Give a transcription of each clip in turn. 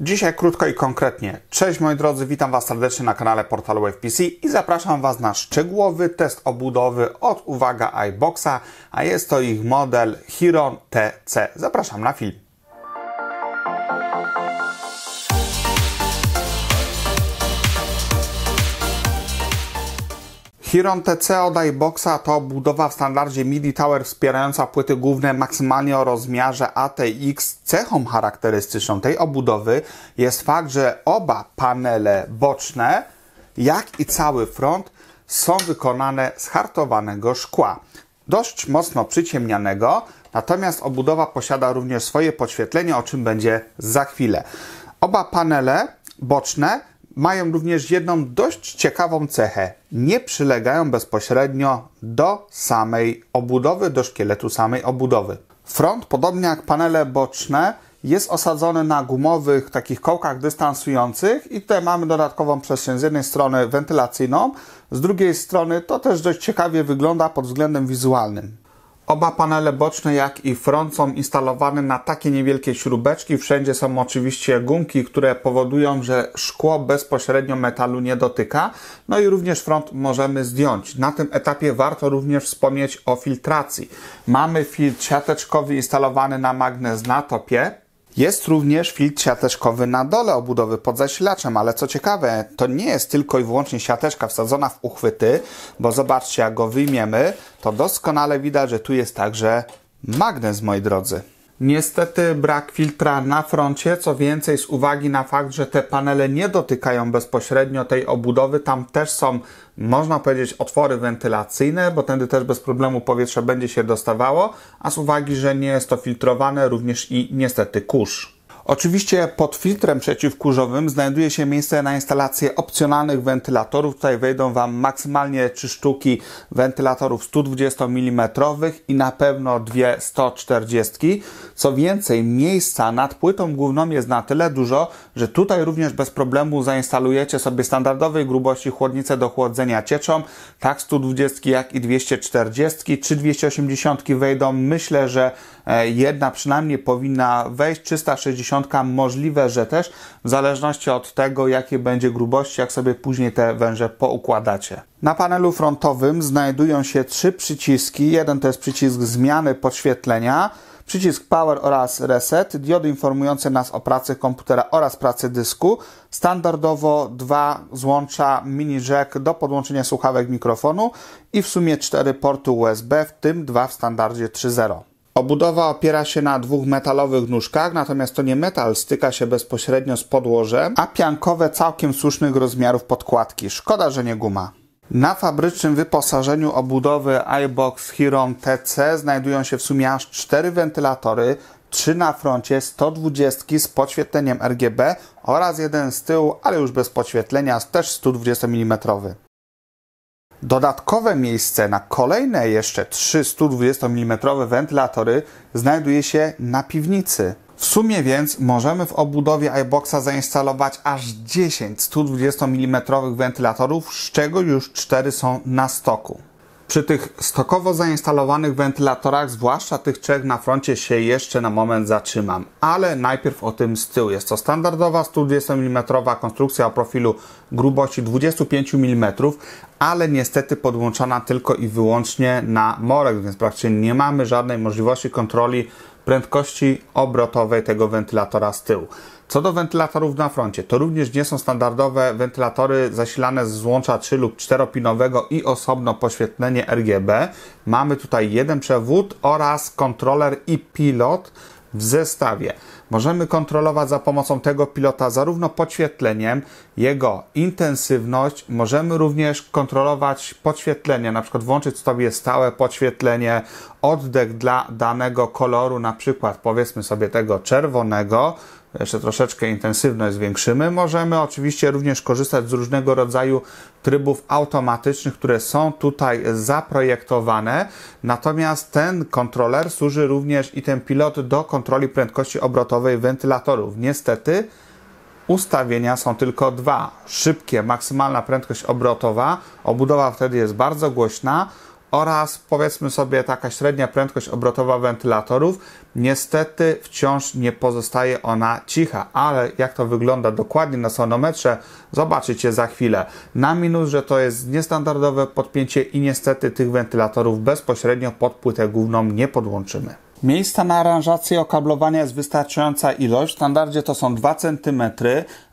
Dzisiaj krótko i konkretnie. Cześć moi drodzy, witam Was serdecznie na kanale portalu FPC i zapraszam Was na szczegółowy test obudowy od Uwaga iBoxa, a jest to ich model Hiron TC. Zapraszam na film. Hiron TCO Dieboxa to budowa w standardzie MIDI Tower wspierająca płyty główne maksymalnie o rozmiarze ATX. Cechą charakterystyczną tej obudowy jest fakt, że oba panele boczne, jak i cały front są wykonane z hartowanego szkła, dość mocno przyciemnianego, natomiast obudowa posiada również swoje podświetlenie, o czym będzie za chwilę. Oba panele boczne mają również jedną dość ciekawą cechę. Nie przylegają bezpośrednio do samej obudowy, do szkieletu samej obudowy. Front, podobnie jak panele boczne, jest osadzony na gumowych takich kołkach dystansujących i tutaj mamy dodatkową przestrzeń z jednej strony wentylacyjną, z drugiej strony to też dość ciekawie wygląda pod względem wizualnym. Oba panele boczne, jak i front są instalowane na takie niewielkie śrubeczki. Wszędzie są oczywiście gumki, które powodują, że szkło bezpośrednio metalu nie dotyka. No i również front możemy zdjąć. Na tym etapie warto również wspomnieć o filtracji. Mamy filtr siateczkowy instalowany na magnes na topie. Jest również filtr siateczkowy na dole obudowy pod zasilaczem, ale co ciekawe, to nie jest tylko i wyłącznie siateczka wsadzona w uchwyty, bo zobaczcie, jak go wyjmiemy, to doskonale widać, że tu jest także magnes, moi drodzy. Niestety brak filtra na froncie, co więcej z uwagi na fakt, że te panele nie dotykają bezpośrednio tej obudowy, tam też są, można powiedzieć, otwory wentylacyjne, bo tędy też bez problemu powietrze będzie się dostawało, a z uwagi, że nie jest to filtrowane, również i niestety kurz. Oczywiście pod filtrem przeciwkurzowym znajduje się miejsce na instalację opcjonalnych wentylatorów. Tutaj wejdą Wam maksymalnie 3 sztuki wentylatorów 120 mm i na pewno dwie 140. Co więcej, miejsca nad płytą główną jest na tyle dużo, że tutaj również bez problemu zainstalujecie sobie standardowej grubości chłodnicę do chłodzenia cieczą, tak 120 jak i 240 czy 280 wejdą. Myślę, że e, jedna przynajmniej powinna wejść 360 dziesiątka. Możliwe, że też w zależności od tego, jakie będzie grubości, jak sobie później te węże poukładacie. Na panelu frontowym znajdują się trzy przyciski. Jeden to jest przycisk zmiany podświetlenia, przycisk Power oraz Reset, diody informujące nas o pracy komputera oraz pracy dysku, standardowo dwa złącza mini jack do podłączenia słuchawek mikrofonu i w sumie cztery porty USB, w tym dwa w standardzie 3.0. Obudowa opiera się na dwóch metalowych nóżkach, natomiast to nie metal styka się bezpośrednio z podłożem, a piankowe całkiem słusznych rozmiarów podkładki. Szkoda, że nie guma. Na fabrycznym wyposażeniu obudowy iBox Hiron TC znajdują się w sumie aż 4 wentylatory, 3 na froncie, 120 z podświetleniem RGB oraz jeden z tyłu, ale już bez podświetlenia, też 120 mm. Dodatkowe miejsce na kolejne jeszcze 3 120 mm wentylatory znajduje się na piwnicy. W sumie więc możemy w obudowie iBoxa zainstalować aż 10 120 mm wentylatorów, z czego już 4 są na stoku. Przy tych stokowo zainstalowanych wentylatorach, zwłaszcza tych trzech na froncie, się jeszcze na moment zatrzymam. Ale najpierw o tym z tyłu. Jest to standardowa 120 mm konstrukcja o profilu grubości 25 mm, ale niestety podłączana tylko i wyłącznie na morek, więc praktycznie nie mamy żadnej możliwości kontroli prędkości obrotowej tego wentylatora z tyłu. Co do wentylatorów na froncie, to również nie są standardowe wentylatory zasilane z złącza 3 lub 4-pinowego i osobno poświetlenie RGB. Mamy tutaj jeden przewód oraz kontroler i pilot w zestawie. Możemy kontrolować za pomocą tego pilota zarówno podświetleniem, jego intensywność, możemy również kontrolować podświetlenie, na przykład włączyć sobie stałe podświetlenie, oddech dla danego koloru, na przykład powiedzmy sobie tego czerwonego, jeszcze troszeczkę intensywność zwiększymy. Możemy oczywiście również korzystać z różnego rodzaju trybów automatycznych, które są tutaj zaprojektowane. Natomiast ten kontroler służy również i ten pilot do kontroli prędkości obrotowej wentylatorów. Niestety ustawienia są tylko dwa. Szybkie, maksymalna prędkość obrotowa, obudowa wtedy jest bardzo głośna oraz powiedzmy sobie taka średnia prędkość obrotowa wentylatorów. Niestety wciąż nie pozostaje ona cicha, ale jak to wygląda dokładnie na sonometrze, zobaczycie za chwilę. Na minus, że to jest niestandardowe podpięcie i niestety tych wentylatorów bezpośrednio pod płytę główną nie podłączymy. Miejsca na aranżację okablowania jest wystarczająca ilość. W standardzie to są 2 cm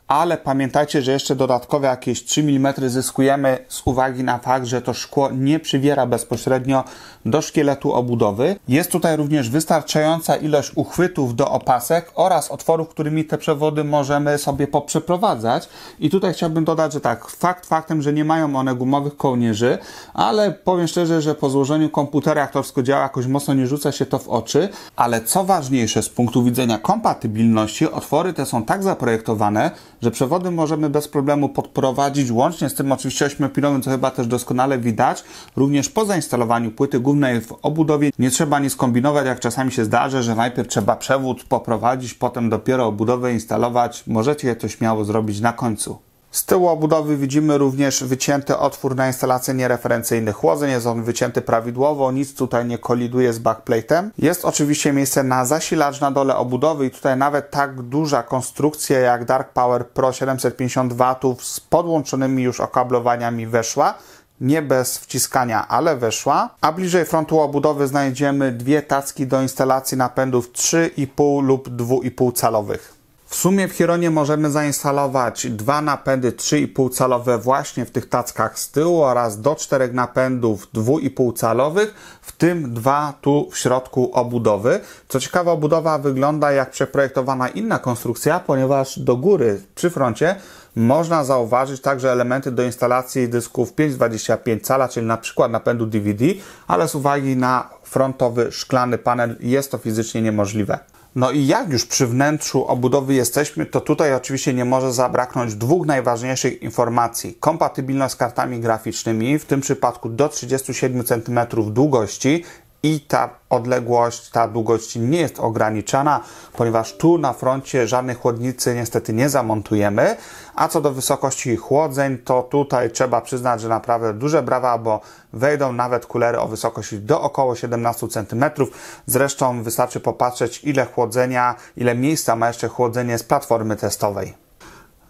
ale pamiętajcie, że jeszcze dodatkowe jakieś 3 mm zyskujemy z uwagi na fakt, że to szkło nie przywiera bezpośrednio do szkieletu obudowy. Jest tutaj również wystarczająca ilość uchwytów do opasek oraz otworów, którymi te przewody możemy sobie poprzeprowadzać. I tutaj chciałbym dodać, że tak, fakt faktem, że nie mają one gumowych kołnierzy, ale powiem szczerze, że po złożeniu komputera, jak to wszystko działa, jakoś mocno nie rzuca się to w oczy. Ale co ważniejsze, z punktu widzenia kompatybilności, otwory te są tak zaprojektowane, że przewody możemy bez problemu podprowadzić łącznie z tym oczywiście ośmiopilowym, co chyba też doskonale widać. Również po zainstalowaniu płyty głównej w obudowie nie trzeba nic kombinować, jak czasami się zdarzy, że najpierw trzeba przewód poprowadzić, potem dopiero obudowę instalować. Możecie to śmiało zrobić na końcu. Z tyłu obudowy widzimy również wycięty otwór na instalację niereferencyjnych chłodzeń. Jest on wycięty prawidłowo, nic tutaj nie koliduje z backplate'em. Jest oczywiście miejsce na zasilacz na dole obudowy i tutaj nawet tak duża konstrukcja jak Dark Power Pro 750W z podłączonymi już okablowaniami weszła nie bez wciskania, ale weszła. A bliżej frontu obudowy znajdziemy dwie tacki do instalacji napędów 3,5 lub 2,5 calowych. W sumie w Hironie możemy zainstalować dwa napędy 3,5 calowe właśnie w tych tackach z tyłu oraz do czterech napędów 2,5 calowych, w tym dwa tu w środku obudowy. Co ciekawe, obudowa wygląda jak przeprojektowana inna konstrukcja, ponieważ do góry przy froncie można zauważyć także elementy do instalacji dysków 5,25 cala, czyli na przykład napędu DVD, ale z uwagi na frontowy szklany panel jest to fizycznie niemożliwe. No i jak już przy wnętrzu obudowy jesteśmy, to tutaj oczywiście nie może zabraknąć dwóch najważniejszych informacji. Kompatybilność z kartami graficznymi, w tym przypadku do 37 cm długości i ta odległość, ta długość nie jest ograniczana, ponieważ tu na froncie żadnej chłodnicy niestety nie zamontujemy. A co do wysokości chłodzeń, to tutaj trzeba przyznać, że naprawdę duże brawa, bo wejdą nawet kulery o wysokości do około 17 cm. Zresztą wystarczy popatrzeć, ile chłodzenia, ile miejsca ma jeszcze chłodzenie z platformy testowej.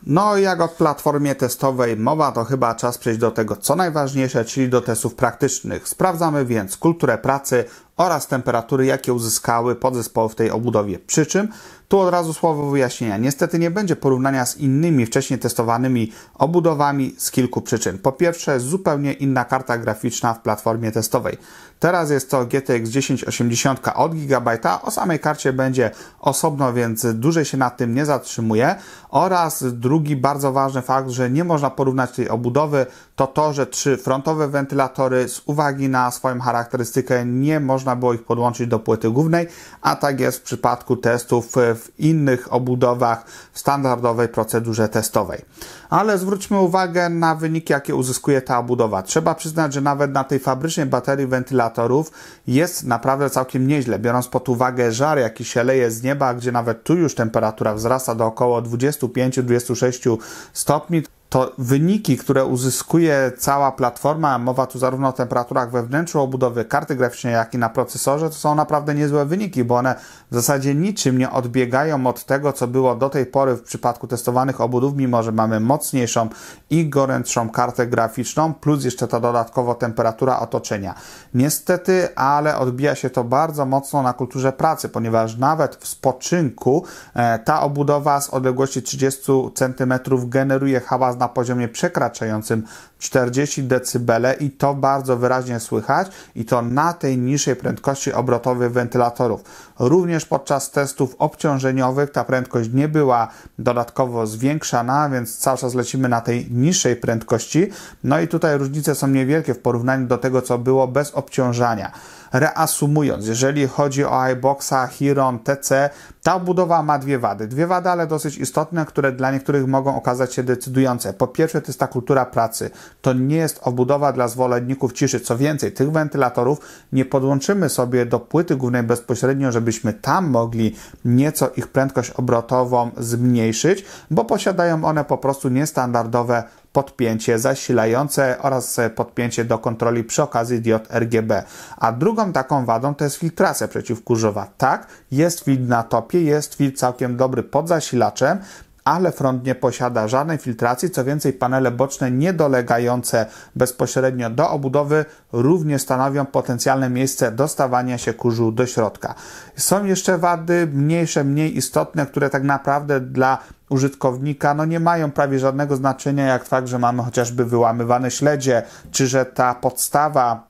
No jak o platformie testowej mowa, to chyba czas przejść do tego co najważniejsze, czyli do testów praktycznych. Sprawdzamy więc kulturę pracy oraz temperatury, jakie uzyskały podzespoły w tej obudowie. Przy czym tu od razu słowo wyjaśnienia. Niestety nie będzie porównania z innymi wcześniej testowanymi obudowami z kilku przyczyn. Po pierwsze, zupełnie inna karta graficzna w platformie testowej. Teraz jest to GTX 1080 od Gigabyte'a. O samej karcie będzie osobno, więc dłużej się na tym nie zatrzymuje. Oraz drugi bardzo ważny fakt, że nie można porównać tej obudowy to to, że trzy frontowe wentylatory z uwagi na swoją charakterystykę nie można było ich podłączyć do płyty głównej, a tak jest w przypadku testów e, w innych obudowach w standardowej procedurze testowej. Ale zwróćmy uwagę na wyniki, jakie uzyskuje ta obudowa. Trzeba przyznać, że nawet na tej fabrycznej baterii wentylatorów jest naprawdę całkiem nieźle, biorąc pod uwagę żar, jaki się leje z nieba, gdzie nawet tu już temperatura wzrasta do około 25-26 stopni, to wyniki, które uzyskuje cała platforma, mowa tu zarówno o temperaturach we wnętrzu obudowy karty graficznej, jak i na procesorze, to są naprawdę niezłe wyniki, bo one w zasadzie niczym nie odbiegają od tego, co było do tej pory w przypadku testowanych obudów, mimo że mamy mocniejszą i gorętszą kartę graficzną, plus jeszcze ta dodatkowo temperatura otoczenia. Niestety, ale odbija się to bardzo mocno na kulturze pracy, ponieważ nawet w spoczynku e, ta obudowa z odległości 30 cm generuje hałas na poziomie przekraczającym 40 dB i to bardzo wyraźnie słychać i to na tej niższej prędkości obrotowej wentylatorów. Również podczas testów obciążeniowych ta prędkość nie była dodatkowo zwiększana, więc cały czas lecimy na tej niższej prędkości. No i tutaj różnice są niewielkie w porównaniu do tego, co było bez obciążania. Reasumując, jeżeli chodzi o iBoxa, Hiron, TC, ta budowa ma dwie wady. Dwie wady, ale dosyć istotne, które dla niektórych mogą okazać się decydujące. Po pierwsze, to jest ta kultura pracy. To nie jest obudowa dla zwolenników ciszy. Co więcej, tych wentylatorów nie podłączymy sobie do płyty głównej bezpośrednio, żebyśmy tam mogli nieco ich prędkość obrotową zmniejszyć, bo posiadają one po prostu niestandardowe podpięcie zasilające oraz podpięcie do kontroli przy okazji diod RGB. A drugą taką wadą to jest filtracja przeciwkurzowa. Tak, jest filtr na topie, jest filtr całkiem dobry pod zasilaczem, ale front nie posiada żadnej filtracji, co więcej panele boczne niedolegające bezpośrednio do obudowy również stanowią potencjalne miejsce dostawania się kurzu do środka. Są jeszcze wady mniejsze, mniej istotne, które tak naprawdę dla użytkownika no nie mają prawie żadnego znaczenia, jak fakt, że mamy chociażby wyłamywane śledzie, czy że ta podstawa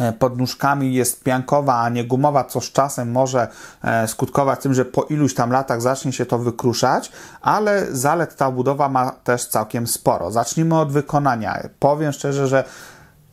E, pod nóżkami jest piankowa, a nie gumowa, co z czasem może e, skutkować tym, że po iluś tam latach zacznie się to wykruszać, ale zalet ta budowa ma też całkiem sporo. Zacznijmy od wykonania. Powiem szczerze, że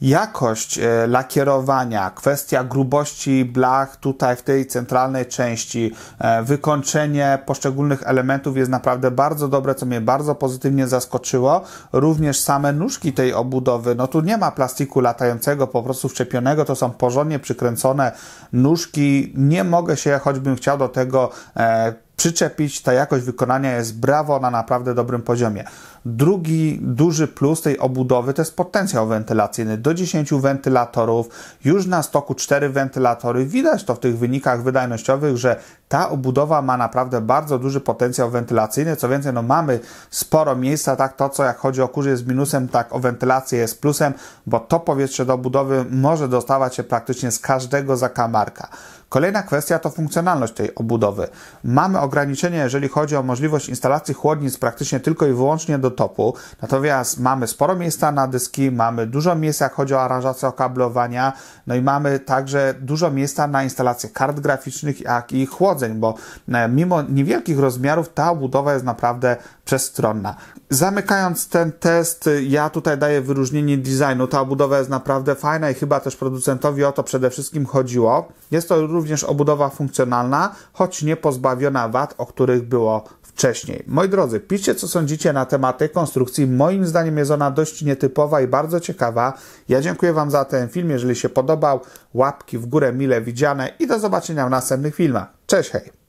Jakość e, lakierowania, kwestia grubości blach tutaj w tej centralnej części, e, wykończenie poszczególnych elementów jest naprawdę bardzo dobre, co mnie bardzo pozytywnie zaskoczyło. Również same nóżki tej obudowy, no tu nie ma plastiku latającego, po prostu wczepionego, to są porządnie przykręcone nóżki. Nie mogę się, choćbym chciał do tego e, przyczepić. Ta jakość wykonania jest brawo na naprawdę dobrym poziomie. Drugi duży plus tej obudowy to jest potencjał wentylacyjny. Do 10 wentylatorów, już na stoku 4 wentylatory. Widać to w tych wynikach wydajnościowych, że ta obudowa ma naprawdę bardzo duży potencjał wentylacyjny. Co więcej, no mamy sporo miejsca, tak to co jak chodzi o kurz jest minusem, tak o wentylację jest plusem, bo to powietrze do obudowy może dostawać się praktycznie z każdego zakamarka. Kolejna kwestia to funkcjonalność tej obudowy. Mamy ograniczenie, jeżeli chodzi o możliwość instalacji chłodnic praktycznie tylko i wyłącznie do topu. Natomiast mamy sporo miejsca na dyski, mamy dużo miejsca, jak chodzi o aranżację okablowania, no i mamy także dużo miejsca na instalację kart graficznych, jak i chłodzeń, bo e, mimo niewielkich rozmiarów ta budowa jest naprawdę przestronna. Zamykając ten test, ja tutaj daję wyróżnienie designu. Ta obudowa jest naprawdę fajna i chyba też producentowi o to przede wszystkim chodziło. Jest to również obudowa funkcjonalna, choć nie pozbawiona wad, o których było wcześniej. Moi drodzy, piszcie co sądzicie na temat tej konstrukcji. Moim zdaniem jest ona dość nietypowa i bardzo ciekawa. Ja dziękuję Wam za ten film. Jeżeli się podobał, łapki w górę mile widziane i do zobaczenia w następnych filmach. Cześć, hej!